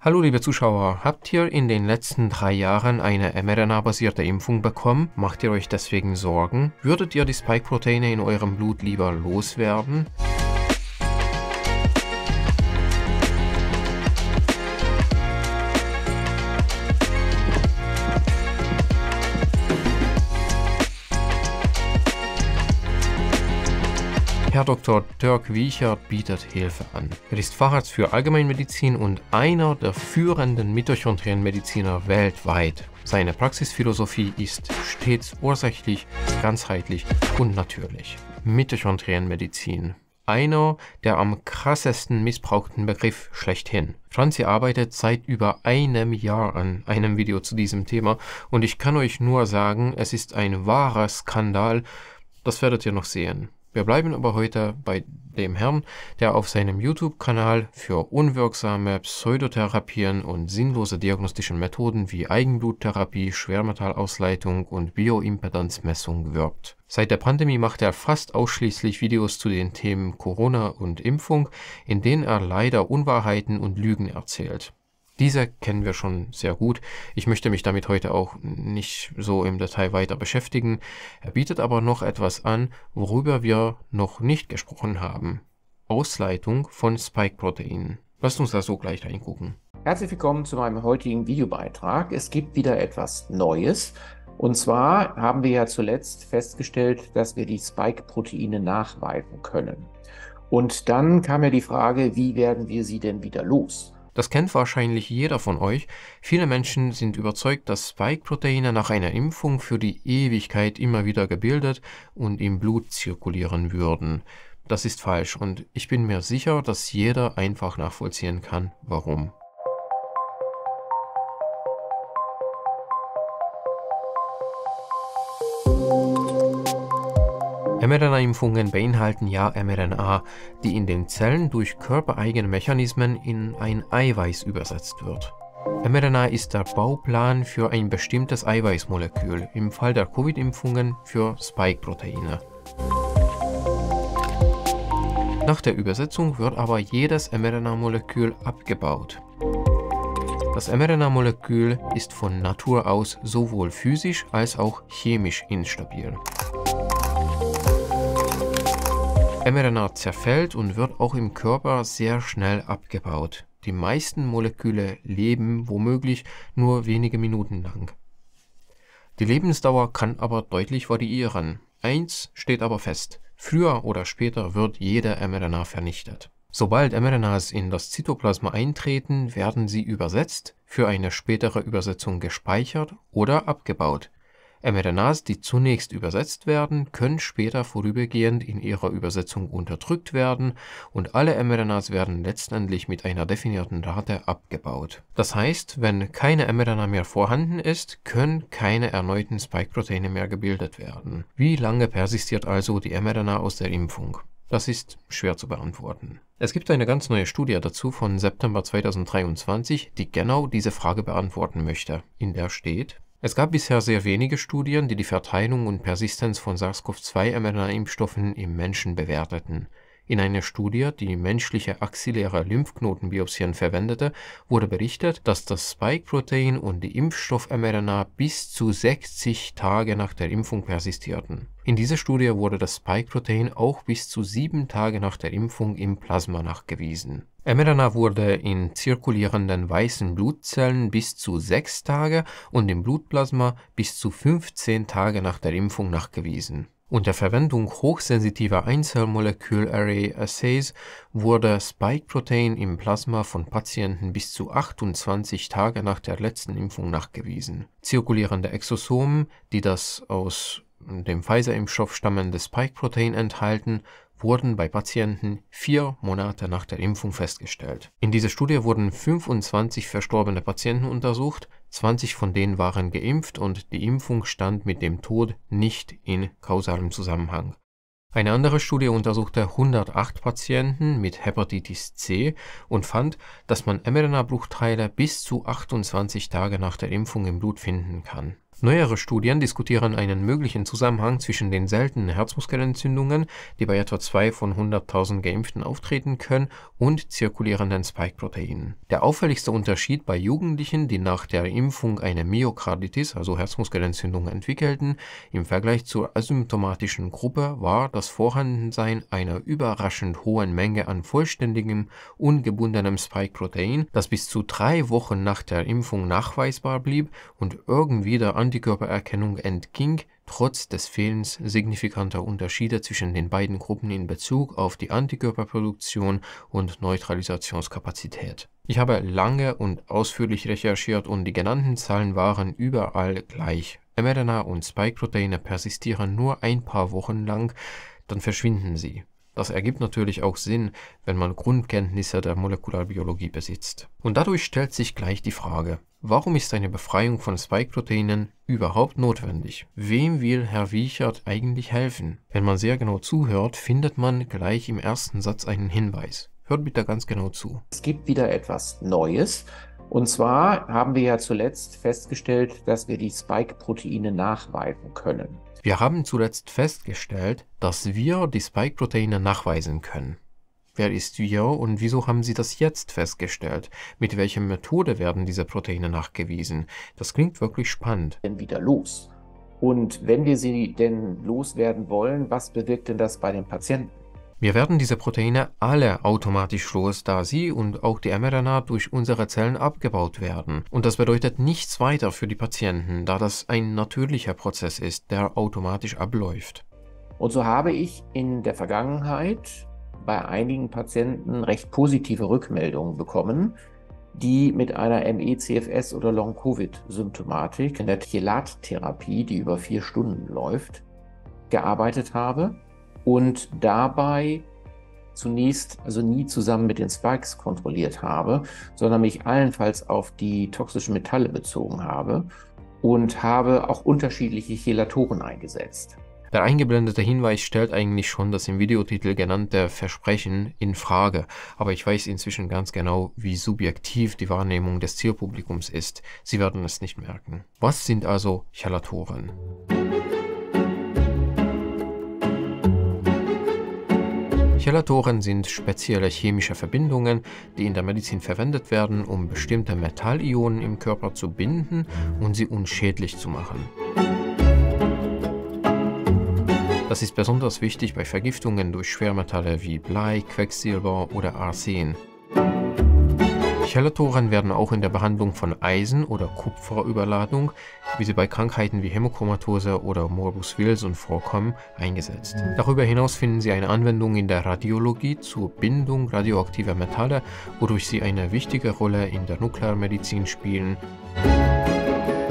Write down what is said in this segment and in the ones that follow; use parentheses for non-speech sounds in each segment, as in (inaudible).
Hallo liebe Zuschauer, habt ihr in den letzten drei Jahren eine mRNA-basierte Impfung bekommen? Macht ihr euch deswegen Sorgen? Würdet ihr die Spike-Proteine in eurem Blut lieber loswerden? Dr. Dirk Wiechert bietet Hilfe an. Er ist Facharzt für Allgemeinmedizin und einer der führenden Mitochondrienmediziner weltweit. Seine Praxisphilosophie ist stets ursächlich, ganzheitlich und natürlich. Mitochondrienmedizin einer der am krassesten missbrauchten Begriff schlechthin. Franzi arbeitet seit über einem Jahr an einem Video zu diesem Thema und ich kann euch nur sagen, es ist ein wahrer Skandal. Das werdet ihr noch sehen. Wir bleiben aber heute bei dem Herrn, der auf seinem YouTube-Kanal für unwirksame Pseudotherapien und sinnlose diagnostische Methoden wie Eigenbluttherapie, Schwermetallausleitung und Bioimpedanzmessung wirbt. Seit der Pandemie macht er fast ausschließlich Videos zu den Themen Corona und Impfung, in denen er leider Unwahrheiten und Lügen erzählt. Diese kennen wir schon sehr gut. Ich möchte mich damit heute auch nicht so im Detail weiter beschäftigen. Er bietet aber noch etwas an, worüber wir noch nicht gesprochen haben. Ausleitung von Spike-Proteinen. Lasst uns da so gleich reingucken. Herzlich willkommen zu meinem heutigen Videobeitrag. Es gibt wieder etwas Neues. Und zwar haben wir ja zuletzt festgestellt, dass wir die Spike-Proteine nachweisen können. Und dann kam ja die Frage, wie werden wir sie denn wieder los? Das kennt wahrscheinlich jeder von euch. Viele Menschen sind überzeugt, dass Spike-Proteine nach einer Impfung für die Ewigkeit immer wieder gebildet und im Blut zirkulieren würden. Das ist falsch und ich bin mir sicher, dass jeder einfach nachvollziehen kann, warum. mRNA-Impfungen beinhalten ja mRNA, die in den Zellen durch körpereigene Mechanismen in ein Eiweiß übersetzt wird. mRNA ist der Bauplan für ein bestimmtes Eiweißmolekül, im Fall der Covid-Impfungen für Spike-Proteine. Nach der Übersetzung wird aber jedes mRNA-Molekül abgebaut. Das mRNA-Molekül ist von Natur aus sowohl physisch als auch chemisch instabil mRNA zerfällt und wird auch im Körper sehr schnell abgebaut. Die meisten Moleküle leben womöglich nur wenige Minuten lang. Die Lebensdauer kann aber deutlich variieren. Eins steht aber fest, früher oder später wird jede mRNA vernichtet. Sobald mRNAs in das Zytoplasma eintreten, werden sie übersetzt, für eine spätere Übersetzung gespeichert oder abgebaut mRNAs, die zunächst übersetzt werden, können später vorübergehend in ihrer Übersetzung unterdrückt werden und alle mRNAs werden letztendlich mit einer definierten Rate abgebaut. Das heißt, wenn keine mRNA mehr vorhanden ist, können keine erneuten Spike-Proteine mehr gebildet werden. Wie lange persistiert also die mRNA aus der Impfung? Das ist schwer zu beantworten. Es gibt eine ganz neue Studie dazu von September 2023, die genau diese Frage beantworten möchte. In der steht, es gab bisher sehr wenige Studien, die die Verteilung und Persistenz von SARS-CoV-2-mRNA-Impfstoffen im Menschen bewerteten in einer Studie, die menschliche axilläre Lymphknotenbiopsien verwendete, wurde berichtet, dass das Spike-Protein und die Impfstoff-mRNA bis zu 60 Tage nach der Impfung persistierten. In dieser Studie wurde das Spike-Protein auch bis zu sieben Tage nach der Impfung im Plasma nachgewiesen. mRNA wurde in zirkulierenden weißen Blutzellen bis zu sechs Tage und im Blutplasma bis zu 15 Tage nach der Impfung nachgewiesen. Unter Verwendung hochsensitiver Einzelmolekül-Array-Assays wurde Spike Protein im Plasma von Patienten bis zu 28 Tage nach der letzten Impfung nachgewiesen. Zirkulierende Exosomen, die das aus dem Pfizer-Impfstoff stammende Spike Protein enthalten, wurden bei Patienten vier Monate nach der Impfung festgestellt. In dieser Studie wurden 25 verstorbene Patienten untersucht, 20 von denen waren geimpft und die Impfung stand mit dem Tod nicht in kausalem Zusammenhang. Eine andere Studie untersuchte 108 Patienten mit Hepatitis C und fand, dass man mRNA-Bruchteile bis zu 28 Tage nach der Impfung im Blut finden kann. Neuere Studien diskutieren einen möglichen Zusammenhang zwischen den seltenen Herzmuskelentzündungen, die bei etwa zwei von 100.000 Geimpften auftreten können, und zirkulierenden Spike-Proteinen. Der auffälligste Unterschied bei Jugendlichen, die nach der Impfung eine Myokarditis, also Herzmuskelentzündung, entwickelten, im Vergleich zur asymptomatischen Gruppe war das Vorhandensein einer überraschend hohen Menge an vollständigem, ungebundenem Spike-Protein, das bis zu drei Wochen nach der Impfung nachweisbar blieb und irgendwie der Antikörpererkennung entging, trotz des Fehlens signifikanter Unterschiede zwischen den beiden Gruppen in Bezug auf die Antikörperproduktion und Neutralisationskapazität. Ich habe lange und ausführlich recherchiert und die genannten Zahlen waren überall gleich. mRNA und Spike-Proteine persistieren nur ein paar Wochen lang, dann verschwinden sie. Das ergibt natürlich auch Sinn, wenn man Grundkenntnisse der Molekularbiologie besitzt. Und dadurch stellt sich gleich die Frage, warum ist eine Befreiung von Spike-Proteinen überhaupt notwendig? Wem will Herr Wiechert eigentlich helfen? Wenn man sehr genau zuhört, findet man gleich im ersten Satz einen Hinweis. Hört bitte ganz genau zu. Es gibt wieder etwas Neues, und zwar haben wir ja zuletzt festgestellt, dass wir die Spike-Proteine nachweisen können. Wir haben zuletzt festgestellt, dass wir die Spike-Proteine nachweisen können. Wer ist wir und wieso haben Sie das jetzt festgestellt? Mit welcher Methode werden diese Proteine nachgewiesen? Das klingt wirklich spannend. Denn wieder los. Und wenn wir sie denn loswerden wollen, was bewirkt denn das bei den Patienten? Wir werden diese Proteine alle automatisch los, da sie und auch die mRNA durch unsere Zellen abgebaut werden. Und das bedeutet nichts weiter für die Patienten, da das ein natürlicher Prozess ist, der automatisch abläuft. Und so habe ich in der Vergangenheit bei einigen Patienten recht positive Rückmeldungen bekommen, die mit einer ME-CFS oder Long-Covid-Symptomatik in der Chelat-Therapie, die über vier Stunden läuft, gearbeitet haben und dabei zunächst also nie zusammen mit den Spikes kontrolliert habe, sondern mich allenfalls auf die toxischen Metalle bezogen habe und habe auch unterschiedliche Chelatoren eingesetzt. Der eingeblendete Hinweis stellt eigentlich schon das im Videotitel genannte Versprechen in Frage, aber ich weiß inzwischen ganz genau, wie subjektiv die Wahrnehmung des Zielpublikums ist. Sie werden es nicht merken. Was sind also Chelatoren? Chelatoren sind spezielle chemische Verbindungen, die in der Medizin verwendet werden, um bestimmte Metallionen im Körper zu binden und sie unschädlich zu machen. Das ist besonders wichtig bei Vergiftungen durch Schwermetalle wie Blei, Quecksilber oder Arsen. Chelatoren werden auch in der Behandlung von Eisen- oder Kupferüberladung, wie sie bei Krankheiten wie Hämochromatose oder Morbus Wilson vorkommen, eingesetzt. Darüber hinaus finden sie eine Anwendung in der Radiologie zur Bindung radioaktiver Metalle, wodurch sie eine wichtige Rolle in der Nuklearmedizin spielen.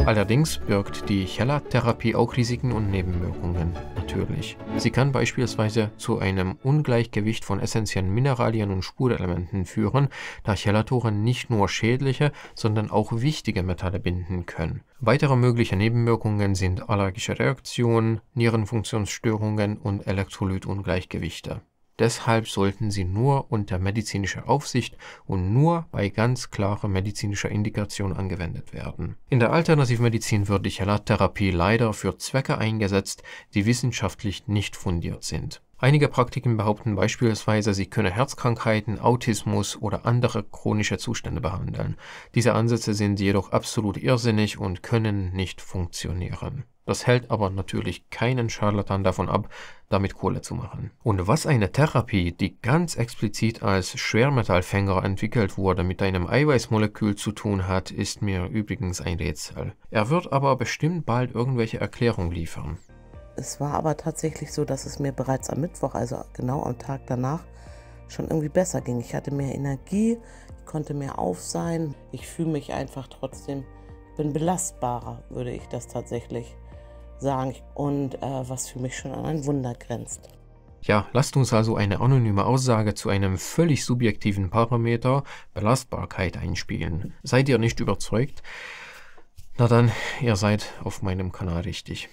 Allerdings birgt die heller therapie auch Risiken und Nebenwirkungen, natürlich. Sie kann beispielsweise zu einem Ungleichgewicht von essentiellen Mineralien und Spurenelementen führen, da Chelatoren nicht nur schädliche, sondern auch wichtige Metalle binden können. Weitere mögliche Nebenwirkungen sind allergische Reaktionen, Nierenfunktionsstörungen und Elektrolytungleichgewichte. Deshalb sollten sie nur unter medizinischer Aufsicht und nur bei ganz klarer medizinischer Indikation angewendet werden. In der Alternativmedizin wird die chelat leider für Zwecke eingesetzt, die wissenschaftlich nicht fundiert sind. Einige Praktiken behaupten beispielsweise, sie könne Herzkrankheiten, Autismus oder andere chronische Zustände behandeln. Diese Ansätze sind jedoch absolut irrsinnig und können nicht funktionieren. Das hält aber natürlich keinen Scharlatan davon ab, damit Kohle zu machen. Und was eine Therapie, die ganz explizit als Schwermetallfänger entwickelt wurde, mit einem Eiweißmolekül zu tun hat, ist mir übrigens ein Rätsel. Er wird aber bestimmt bald irgendwelche Erklärungen liefern. Es war aber tatsächlich so, dass es mir bereits am Mittwoch, also genau am Tag danach, schon irgendwie besser ging. Ich hatte mehr Energie, konnte mehr auf sein. Ich fühle mich einfach trotzdem, bin belastbarer, würde ich das tatsächlich sagen und äh, was für mich schon an ein Wunder grenzt. Ja, lasst uns also eine anonyme Aussage zu einem völlig subjektiven Parameter Belastbarkeit einspielen. Seid ihr nicht überzeugt? Na dann, ihr seid auf meinem Kanal richtig.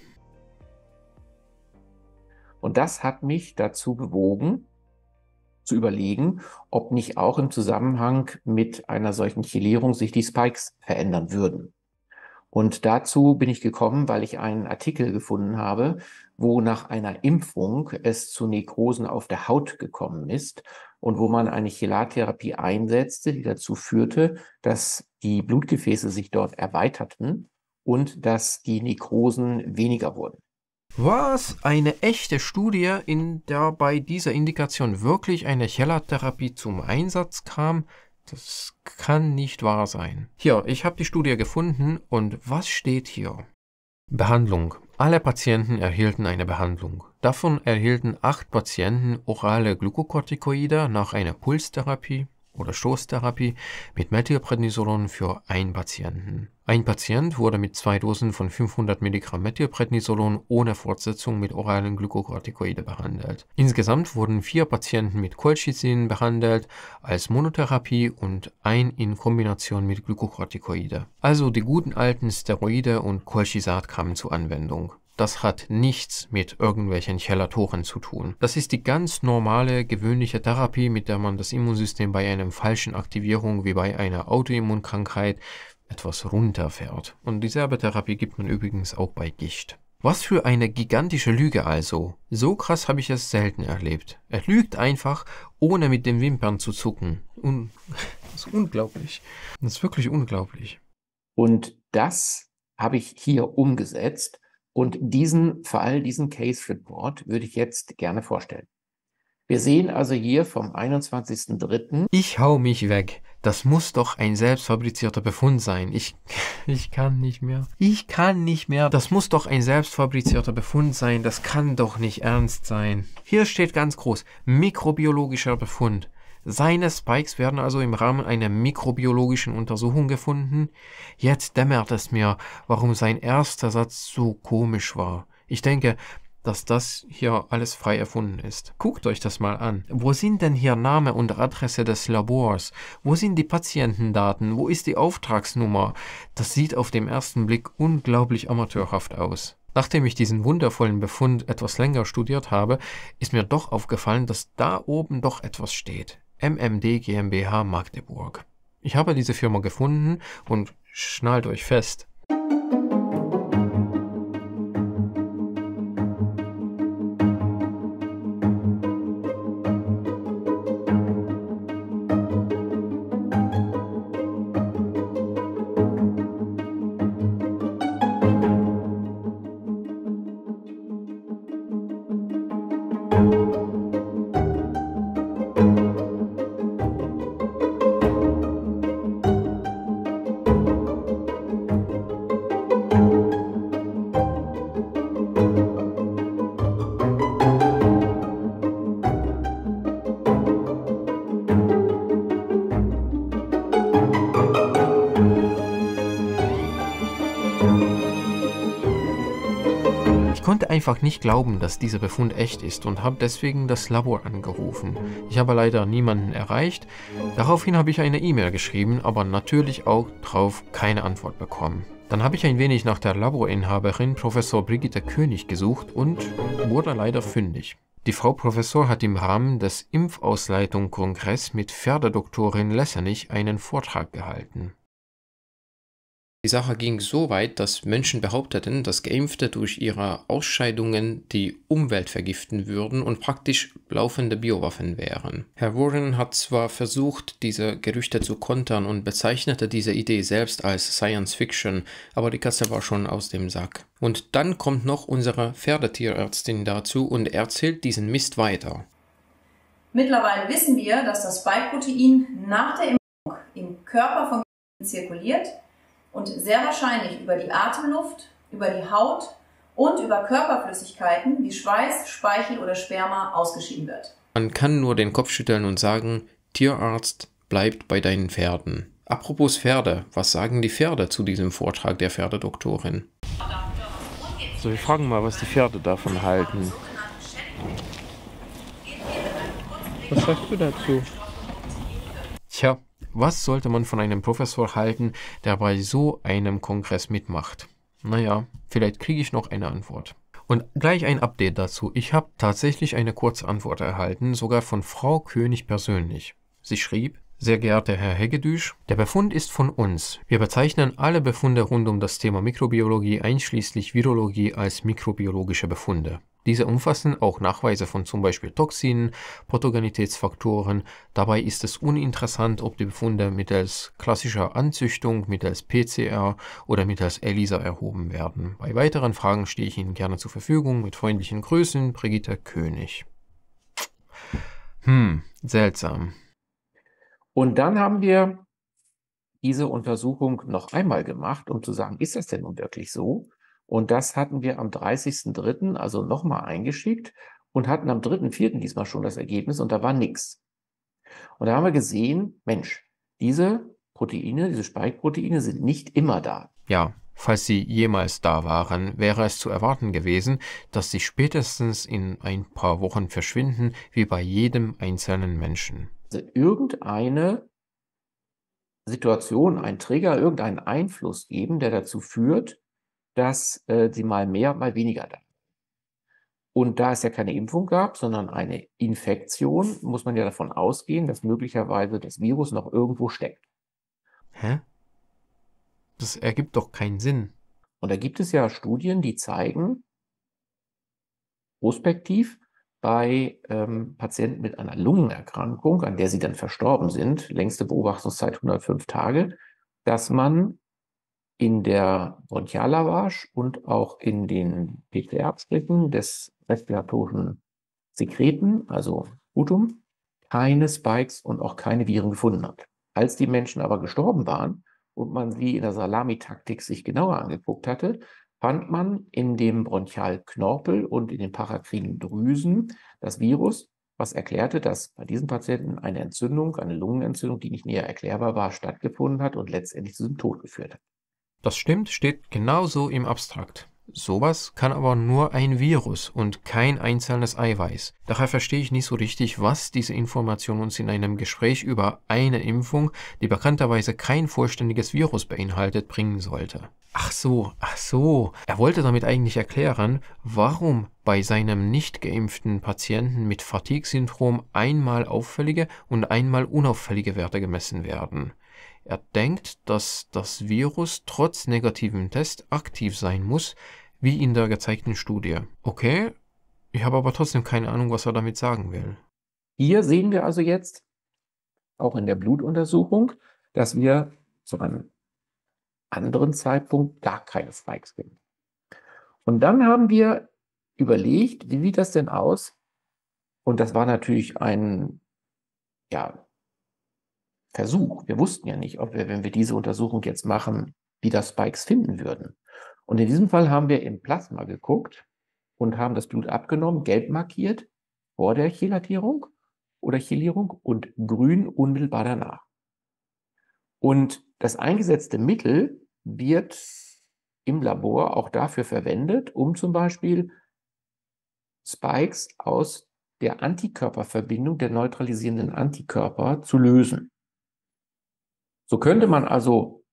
Und das hat mich dazu bewogen, zu überlegen, ob nicht auch im Zusammenhang mit einer solchen Chelierung sich die Spikes verändern würden. Und dazu bin ich gekommen, weil ich einen Artikel gefunden habe, wo nach einer Impfung es zu Nekrosen auf der Haut gekommen ist und wo man eine Chelartherapie einsetzte, die dazu führte, dass die Blutgefäße sich dort erweiterten und dass die Nekrosen weniger wurden. Was eine echte Studie, in der bei dieser Indikation wirklich eine Chelartherapie zum Einsatz kam, das kann nicht wahr sein. Hier, ich habe die Studie gefunden und was steht hier? Behandlung. Alle Patienten erhielten eine Behandlung. Davon erhielten acht Patienten orale Glukokortikoide nach einer Pulstherapie, oder Stoßtherapie mit Methylprednisolon für einen Patienten. Ein Patient wurde mit zwei Dosen von 500 Milligramm Methylprednisolon ohne Fortsetzung mit oralen Glukokortikoide behandelt. Insgesamt wurden vier Patienten mit Colchicin behandelt als Monotherapie und ein in Kombination mit Glukokortikoide. Also die guten alten Steroide und Colchisat kamen zur Anwendung. Das hat nichts mit irgendwelchen Chelatoren zu tun. Das ist die ganz normale, gewöhnliche Therapie, mit der man das Immunsystem bei einer falschen Aktivierung wie bei einer Autoimmunkrankheit etwas runterfährt. Und dieselbe Therapie gibt man übrigens auch bei Gicht. Was für eine gigantische Lüge also. So krass habe ich es selten erlebt. Er lügt einfach, ohne mit den Wimpern zu zucken. Un (laughs) das ist unglaublich. Das ist wirklich unglaublich. Und das habe ich hier umgesetzt und diesen Fall, diesen Case Report würde ich jetzt gerne vorstellen. Wir sehen also hier vom 21.03. Ich hau mich weg. Das muss doch ein selbstfabrizierter Befund sein. Ich, (laughs) ich kann nicht mehr. Ich kann nicht mehr. Das muss doch ein selbstfabrizierter Befund sein. Das kann doch nicht ernst sein. Hier steht ganz groß, mikrobiologischer Befund. Seine Spikes werden also im Rahmen einer mikrobiologischen Untersuchung gefunden. Jetzt dämmert es mir, warum sein erster Satz so komisch war. Ich denke, dass das hier alles frei erfunden ist. Guckt euch das mal an. Wo sind denn hier Name und Adresse des Labors? Wo sind die Patientendaten? Wo ist die Auftragsnummer? Das sieht auf den ersten Blick unglaublich amateurhaft aus. Nachdem ich diesen wundervollen Befund etwas länger studiert habe, ist mir doch aufgefallen, dass da oben doch etwas steht. MMD GmbH Magdeburg. Ich habe diese Firma gefunden und schnallt euch fest, konnte einfach nicht glauben, dass dieser Befund echt ist und habe deswegen das Labor angerufen. Ich habe leider niemanden erreicht. Daraufhin habe ich eine E-Mail geschrieben, aber natürlich auch darauf keine Antwort bekommen. Dann habe ich ein wenig nach der Laborinhaberin Professor Brigitte König gesucht und wurde leider fündig. Die Frau Professor hat im Rahmen des Impfausleitung-Kongress mit Pferdedoktorin Lessernich einen Vortrag gehalten. Die Sache ging so weit, dass Menschen behaupteten, dass Geimpfte durch ihre Ausscheidungen die Umwelt vergiften würden und praktisch laufende Biowaffen wären. Herr Warren hat zwar versucht, diese Gerüchte zu kontern und bezeichnete diese Idee selbst als Science Fiction, aber die Kasse war schon aus dem Sack. Und dann kommt noch unsere Pferdetierärztin dazu und erzählt diesen Mist weiter. Mittlerweile wissen wir, dass das Spike-Protein nach der Impfung im Körper von zirkuliert und sehr wahrscheinlich über die Atemluft, über die Haut und über Körperflüssigkeiten wie Schweiß, Speichel oder Sperma ausgeschieden wird. Man kann nur den Kopf schütteln und sagen, Tierarzt, bleibt bei deinen Pferden. Apropos Pferde, was sagen die Pferde zu diesem Vortrag der Pferdedoktorin? So, wir fragen mal, was die Pferde davon halten. Was sagst du dazu? Tja, was sollte man von einem Professor halten, der bei so einem Kongress mitmacht? Naja, vielleicht kriege ich noch eine Antwort. Und gleich ein Update dazu. Ich habe tatsächlich eine kurze Antwort erhalten, sogar von Frau König persönlich. Sie schrieb, sehr geehrter Herr Hegedüsch, der Befund ist von uns. Wir bezeichnen alle Befunde rund um das Thema Mikrobiologie einschließlich Virologie als mikrobiologische Befunde. Diese umfassen auch Nachweise von zum Beispiel Toxinen, Pathogenitätsfaktoren. Dabei ist es uninteressant, ob die Befunde mittels klassischer Anzüchtung, mittels PCR oder mittels ELISA erhoben werden. Bei weiteren Fragen stehe ich Ihnen gerne zur Verfügung. Mit freundlichen Grüßen, Brigitte König. Hm, seltsam. Und dann haben wir diese Untersuchung noch einmal gemacht, um zu sagen, ist das denn nun wirklich so? Und das hatten wir am 30.03. also nochmal eingeschickt und hatten am 3.04. diesmal schon das Ergebnis und da war nichts. Und da haben wir gesehen, Mensch, diese Proteine, diese Spike-Proteine sind nicht immer da. Ja, falls sie jemals da waren, wäre es zu erwarten gewesen, dass sie spätestens in ein paar Wochen verschwinden, wie bei jedem einzelnen Menschen. Also irgendeine Situation, ein Trigger, irgendeinen Einfluss geben, der dazu führt, dass äh, sie mal mehr, mal weniger da. Und da es ja keine Impfung gab, sondern eine Infektion, muss man ja davon ausgehen, dass möglicherweise das Virus noch irgendwo steckt. Hä? Das ergibt doch keinen Sinn. Und da gibt es ja Studien, die zeigen, prospektiv, bei ähm, Patienten mit einer Lungenerkrankung, an der sie dann verstorben sind, längste Beobachtungszeit 105 Tage, dass man in der Bronchiallavage und auch in den PCR-Abstrichen des respiratorischen Sekreten, also Utum, keine Spikes und auch keine Viren gefunden hat. Als die Menschen aber gestorben waren und man sie in der Salamitaktik sich genauer angeguckt hatte, fand man in dem Bronchialknorpel und in den parakrinen Drüsen das Virus, was erklärte, dass bei diesen Patienten eine Entzündung, eine Lungenentzündung, die nicht näher erklärbar war, stattgefunden hat und letztendlich zu Tod geführt hat. Das stimmt, steht genauso im Abstrakt. Sowas kann aber nur ein Virus und kein einzelnes Eiweiß. Daher verstehe ich nicht so richtig, was diese Information uns in einem Gespräch über eine Impfung, die bekannterweise kein vollständiges Virus beinhaltet, bringen sollte. Ach so, ach so. Er wollte damit eigentlich erklären, warum bei seinem nicht geimpften Patienten mit Fatigue-Syndrom einmal auffällige und einmal unauffällige Werte gemessen werden. Er denkt, dass das Virus trotz negativem Test aktiv sein muss, wie in der gezeigten Studie. Okay, ich habe aber trotzdem keine Ahnung, was er damit sagen will. Hier sehen wir also jetzt, auch in der Blutuntersuchung, dass wir zu einem anderen Zeitpunkt gar keine Spikes finden. Und dann haben wir überlegt, wie sieht das denn aus? Und das war natürlich ein ja, Versuch. Wir wussten ja nicht, ob wir, wenn wir diese Untersuchung jetzt machen, wieder Spikes finden würden. Und in diesem Fall haben wir im Plasma geguckt und haben das Blut abgenommen, gelb markiert vor der Chelatierung oder Chelierung und grün unmittelbar danach. Und das eingesetzte Mittel wird im Labor auch dafür verwendet, um zum Beispiel Spikes aus der Antikörperverbindung der neutralisierenden Antikörper zu lösen. So könnte man also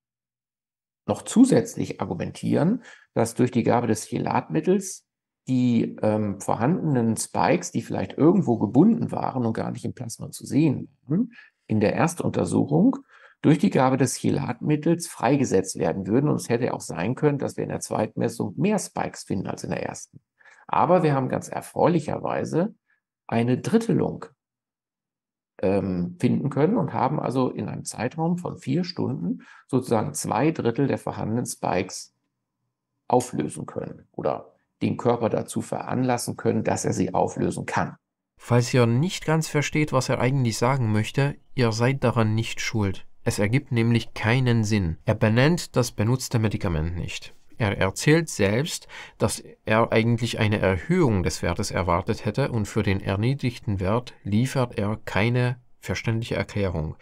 noch zusätzlich argumentieren, dass durch die Gabe des Chelatmittels die ähm, vorhandenen Spikes, die vielleicht irgendwo gebunden waren und gar nicht im Plasma zu sehen waren, in der Erstuntersuchung durch die Gabe des Chelatmittels freigesetzt werden würden. Und es hätte auch sein können, dass wir in der Zweitmessung mehr Spikes finden als in der ersten. Aber wir haben ganz erfreulicherweise eine Drittelung ähm, finden können und haben also in einem Zeitraum von vier Stunden sozusagen zwei Drittel der vorhandenen Spikes auflösen können oder den Körper dazu veranlassen können, dass er sie auflösen kann. Falls ihr nicht ganz versteht, was er eigentlich sagen möchte, ihr seid daran nicht schuld. Es ergibt nämlich keinen Sinn. Er benennt das benutzte Medikament nicht. Er erzählt selbst, dass er eigentlich eine Erhöhung des Wertes erwartet hätte und für den erniedrigten Wert liefert er keine verständliche Erklärung.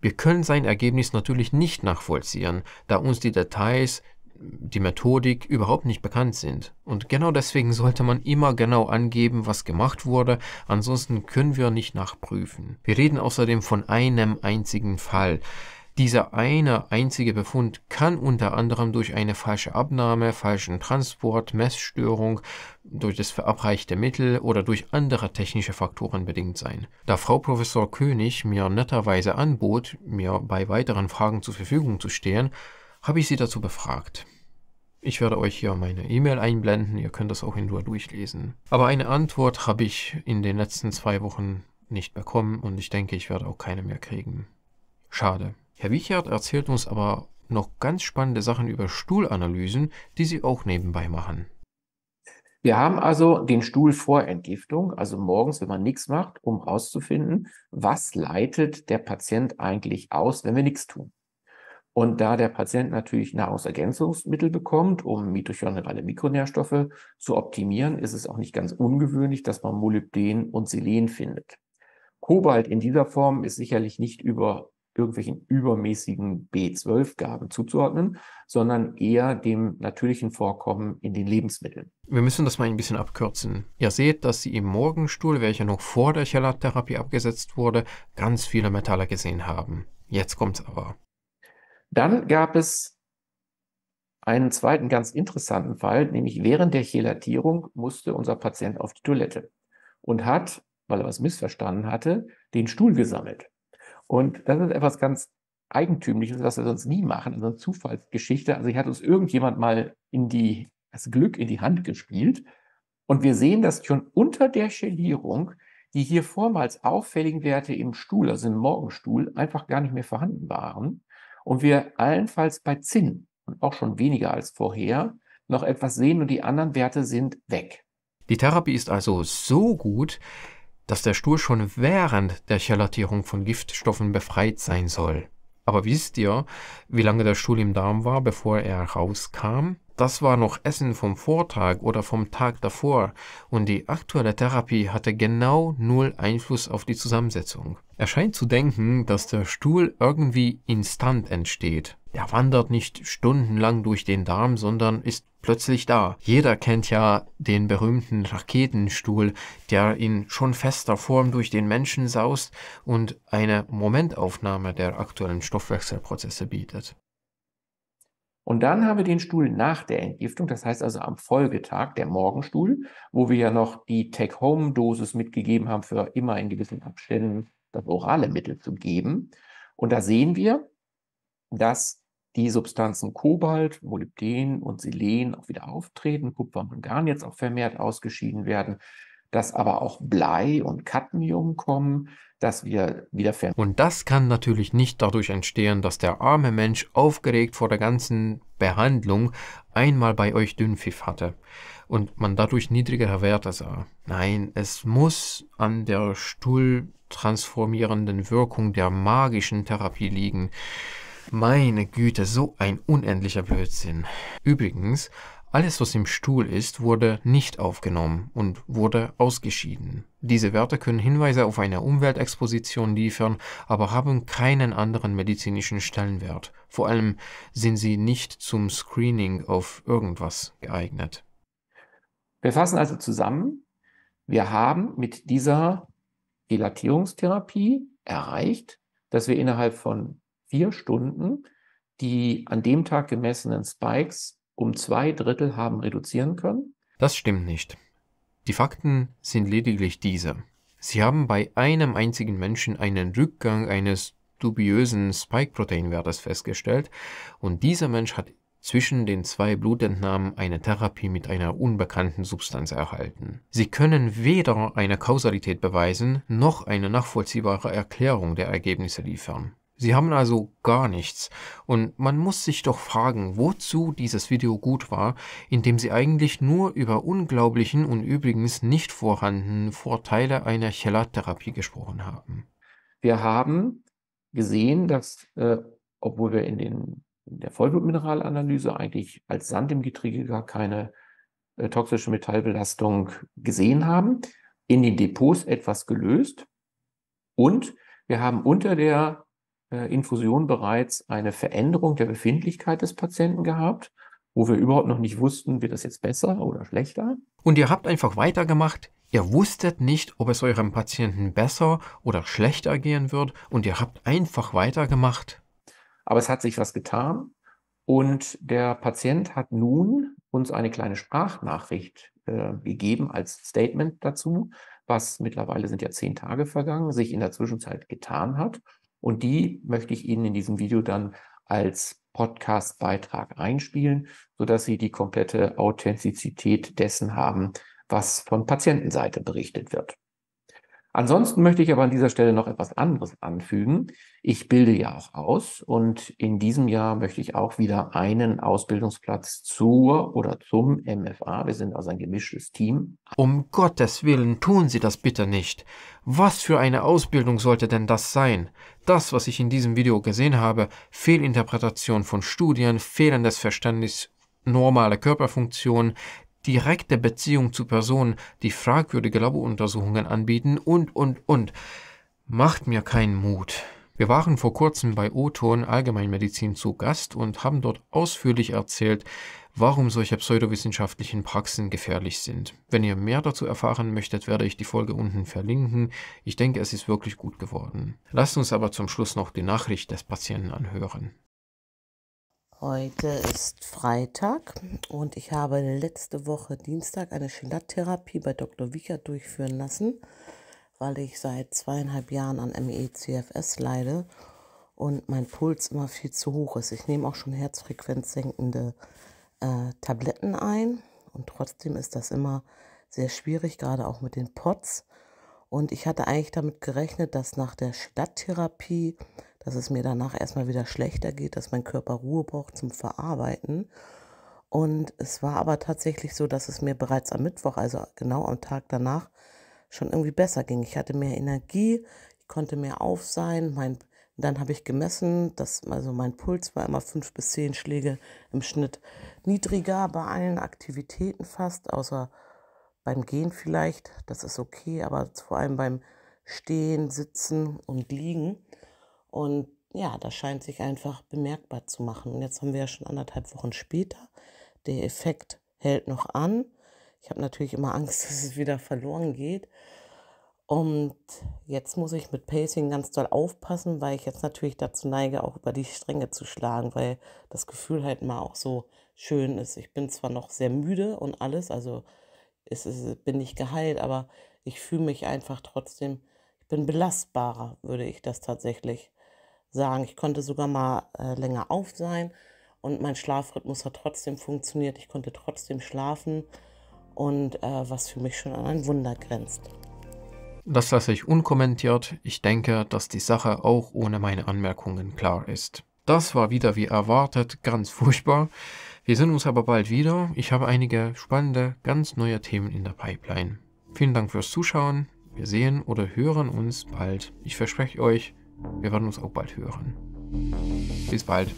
Wir können sein Ergebnis natürlich nicht nachvollziehen, da uns die Details, die Methodik überhaupt nicht bekannt sind. Und genau deswegen sollte man immer genau angeben, was gemacht wurde, ansonsten können wir nicht nachprüfen. Wir reden außerdem von einem einzigen Fall. Dieser eine einzige Befund kann unter anderem durch eine falsche Abnahme, falschen Transport, Messstörung, durch das verabreichte Mittel oder durch andere technische Faktoren bedingt sein. Da Frau Professor König mir netterweise anbot, mir bei weiteren Fragen zur Verfügung zu stehen, habe ich sie dazu befragt. Ich werde euch hier meine E-Mail einblenden, ihr könnt das auch in Ruhe durchlesen. Aber eine Antwort habe ich in den letzten zwei Wochen nicht bekommen und ich denke, ich werde auch keine mehr kriegen. Schade. Herr Wichert erzählt uns aber noch ganz spannende Sachen über Stuhlanalysen, die Sie auch nebenbei machen. Wir haben also den Stuhl vor Entgiftung, also morgens, wenn man nichts macht, um herauszufinden, was leitet der Patient eigentlich aus, wenn wir nichts tun. Und da der Patient natürlich Nahrungsergänzungsmittel bekommt, um mitochondriale Mikronährstoffe zu optimieren, ist es auch nicht ganz ungewöhnlich, dass man Molybden und Selen findet. Kobalt in dieser Form ist sicherlich nicht über irgendwelchen übermäßigen B12-Gaben zuzuordnen, sondern eher dem natürlichen Vorkommen in den Lebensmitteln. Wir müssen das mal ein bisschen abkürzen. Ihr seht, dass Sie im Morgenstuhl, welcher noch vor der Chelattherapie abgesetzt wurde, ganz viele Metalle gesehen haben. Jetzt kommt's aber. Dann gab es einen zweiten ganz interessanten Fall, nämlich während der Chelatierung musste unser Patient auf die Toilette und hat, weil er was missverstanden hatte, den Stuhl gesammelt. Und das ist etwas ganz Eigentümliches, was wir sonst nie machen, also eine Zufallsgeschichte. Also hier hat uns irgendjemand mal in die, das Glück in die Hand gespielt. Und wir sehen, dass schon unter der Chelierung die hier vormals auffälligen Werte im Stuhl, also im Morgenstuhl, einfach gar nicht mehr vorhanden waren. Und wir allenfalls bei Zinn und auch schon weniger als vorher noch etwas sehen und die anderen Werte sind weg. Die Therapie ist also so gut, dass der Stuhl schon während der Chelatierung von Giftstoffen befreit sein soll. Aber wisst ihr, wie lange der Stuhl im Darm war, bevor er rauskam? Das war noch Essen vom Vortag oder vom Tag davor und die aktuelle Therapie hatte genau null Einfluss auf die Zusammensetzung. Er scheint zu denken, dass der Stuhl irgendwie instant entsteht. Er wandert nicht stundenlang durch den Darm, sondern ist plötzlich da. Jeder kennt ja den berühmten Raketenstuhl, der in schon fester Form durch den Menschen saust und eine Momentaufnahme der aktuellen Stoffwechselprozesse bietet. Und dann haben wir den Stuhl nach der Entgiftung, das heißt also am Folgetag, der Morgenstuhl, wo wir ja noch die Take-Home-Dosis mitgegeben haben, für immer in gewissen Abständen das orale Mittel zu geben. Und da sehen wir, dass die Substanzen Kobalt, Molybden und Selen auch wieder auftreten, Kupfer und Mangan jetzt auch vermehrt ausgeschieden werden, dass aber auch Blei und Cadmium kommen, dass wir wieder vermehrt. Und das kann natürlich nicht dadurch entstehen, dass der arme Mensch aufgeregt vor der ganzen Behandlung einmal bei euch Dünnpfiff hatte und man dadurch niedrigere Werte sah. Nein, es muss an der stuhltransformierenden Wirkung der magischen Therapie liegen. Meine Güte, so ein unendlicher Blödsinn. Übrigens, alles, was im Stuhl ist, wurde nicht aufgenommen und wurde ausgeschieden. Diese Werte können Hinweise auf eine Umweltexposition liefern, aber haben keinen anderen medizinischen Stellenwert. Vor allem sind sie nicht zum Screening auf irgendwas geeignet. Wir fassen also zusammen, wir haben mit dieser Dilatierungstherapie erreicht, dass wir innerhalb von vier Stunden die an dem Tag gemessenen Spikes um zwei Drittel haben reduzieren können? Das stimmt nicht. Die Fakten sind lediglich diese. Sie haben bei einem einzigen Menschen einen Rückgang eines dubiösen Spike-Protein-Wertes festgestellt und dieser Mensch hat zwischen den zwei Blutentnahmen eine Therapie mit einer unbekannten Substanz erhalten. Sie können weder eine Kausalität beweisen noch eine nachvollziehbare Erklärung der Ergebnisse liefern. Sie haben also gar nichts. Und man muss sich doch fragen, wozu dieses Video gut war, indem sie eigentlich nur über unglaublichen und übrigens nicht vorhandenen Vorteile einer Chelattherapie gesprochen haben. Wir haben gesehen, dass, äh, obwohl wir in, den, in der Vollblutmineralanalyse eigentlich als Sand im Getriebe gar keine äh, toxische Metallbelastung gesehen haben, in den Depots etwas gelöst und wir haben unter der äh, Infusion bereits eine Veränderung der Befindlichkeit des Patienten gehabt, wo wir überhaupt noch nicht wussten, wird das jetzt besser oder schlechter. Und ihr habt einfach weitergemacht. Ihr wusstet nicht, ob es eurem Patienten besser oder schlechter gehen wird und ihr habt einfach weitergemacht. Aber es hat sich was getan und der Patient hat nun uns eine kleine Sprachnachricht äh, gegeben als Statement dazu, was mittlerweile sind ja zehn Tage vergangen, sich in der Zwischenzeit getan hat und die möchte ich Ihnen in diesem Video dann als Podcast-Beitrag einspielen, sodass Sie die komplette Authentizität dessen haben, was von Patientenseite berichtet wird. Ansonsten möchte ich aber an dieser Stelle noch etwas anderes anfügen. Ich bilde ja auch aus und in diesem Jahr möchte ich auch wieder einen Ausbildungsplatz zur oder zum MFA. Wir sind also ein gemischtes Team. Um Gottes Willen tun Sie das bitte nicht. Was für eine Ausbildung sollte denn das sein? Das, was ich in diesem Video gesehen habe, Fehlinterpretation von Studien, fehlendes Verständnis normale Körperfunktion, direkte Beziehung zu Personen, die fragwürdige Laboruntersuchungen anbieten und, und, und. Macht mir keinen Mut. Wir waren vor kurzem bei Oton Allgemeinmedizin zu Gast und haben dort ausführlich erzählt, warum solche pseudowissenschaftlichen Praxen gefährlich sind. Wenn ihr mehr dazu erfahren möchtet, werde ich die Folge unten verlinken. Ich denke, es ist wirklich gut geworden. Lasst uns aber zum Schluss noch die Nachricht des Patienten anhören. Heute ist Freitag und ich habe letzte Woche Dienstag eine Gelattherapie bei Dr. Wichert durchführen lassen, weil ich seit zweieinhalb Jahren an ME-CFS leide und mein Puls immer viel zu hoch ist. Ich nehme auch schon herzfrequenzsenkende äh, Tabletten ein und trotzdem ist das immer sehr schwierig, gerade auch mit den POTS. Und ich hatte eigentlich damit gerechnet, dass nach der Stadttherapie dass es mir danach erstmal wieder schlechter geht, dass mein Körper Ruhe braucht zum Verarbeiten. Und es war aber tatsächlich so, dass es mir bereits am Mittwoch, also genau am Tag danach, schon irgendwie besser ging. Ich hatte mehr Energie, ich konnte mehr auf sein. Mein, dann habe ich gemessen, dass also mein Puls war immer fünf bis zehn Schläge im Schnitt niedriger bei allen Aktivitäten fast, außer beim Gehen vielleicht. Das ist okay, aber vor allem beim Stehen, Sitzen und Liegen. Und ja, das scheint sich einfach bemerkbar zu machen. Und jetzt haben wir ja schon anderthalb Wochen später. Der Effekt hält noch an. Ich habe natürlich immer Angst, (laughs) dass es wieder verloren geht. Und jetzt muss ich mit Pacing ganz doll aufpassen, weil ich jetzt natürlich dazu neige, auch über die Stränge zu schlagen, weil das Gefühl halt mal auch so schön ist. Ich bin zwar noch sehr müde und alles, also es ist, bin nicht geheilt, aber ich fühle mich einfach trotzdem, ich bin belastbarer, würde ich das tatsächlich sagen. Ich konnte sogar mal äh, länger auf sein und mein Schlafrhythmus hat trotzdem funktioniert. Ich konnte trotzdem schlafen und äh, was für mich schon an ein Wunder grenzt. Das lasse ich unkommentiert. Ich denke, dass die Sache auch ohne meine Anmerkungen klar ist. Das war wieder wie erwartet ganz furchtbar. Wir sehen uns aber bald wieder. Ich habe einige spannende, ganz neue Themen in der Pipeline. Vielen Dank fürs Zuschauen. Wir sehen oder hören uns bald. Ich verspreche euch, wir werden uns auch bald hören. Bis bald.